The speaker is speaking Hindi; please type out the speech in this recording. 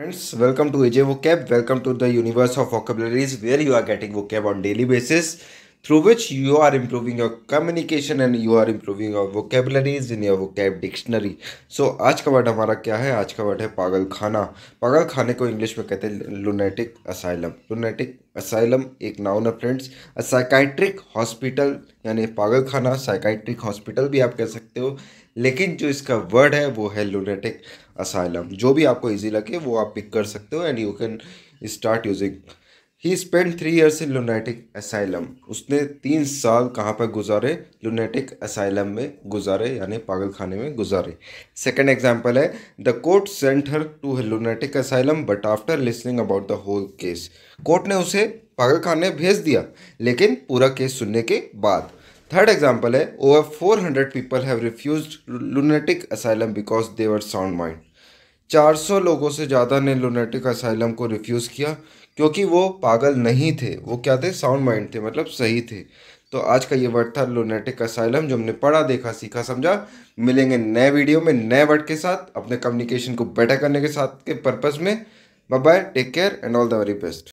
Friends, welcome to AJ Vocab. Welcome to the universe of vocabularies where you are getting vocab on daily basis. through which you are improving your communication and you are improving your vocabularies in your vocab dictionary. So आज का वर्ड हमारा क्या है आज का वर्ड है पागल खाना पागल खाने को इंग्लिश में कहते हैं लुनेटिक असाइलम लुनेटिक असाइलम एक नाउन है फ्रेंड्स अ साइकाइट्रिक हॉस्पिटल यानी पागल खाना साइकाइट्रिक हॉस्पिटल भी आप कह सकते हो लेकिन जो इसका वर्ड है वो है लुनेटिक असाइलम जो भी आपको ईजी लगे वो आप पिक कर सकते हो and you can start using he spend three years in lunatic asylum उसने तीन साल कहाँ पर गुजारे लुनेटिक असाइलम में गुजारे यानी पागल खाने में गुजारे सेकेंड एग्जाम्पल है the court sent her to to lunatic asylum but after listening about the whole case court ने उसे पागल खाने भेज दिया लेकिन पूरा केस सुनने के बाद थर्ड एग्जाम्पल है over four hundred people have refuse lunatic asylum because they were sound mind चार सौ लोगों से ज़्यादा ने लुनेटिक असाइलम को रिफ्यूज़ किया क्योंकि वो पागल नहीं थे वो क्या थे साउंड माइंड थे मतलब सही थे तो आज का ये वर्ड था लोनेटिक असाइलम जो हमने पढ़ा देखा सीखा समझा मिलेंगे नए वीडियो में नए वर्ड के साथ अपने कम्युनिकेशन को बेटर करने के साथ के पर्पज़ में bye bye take care and all the very best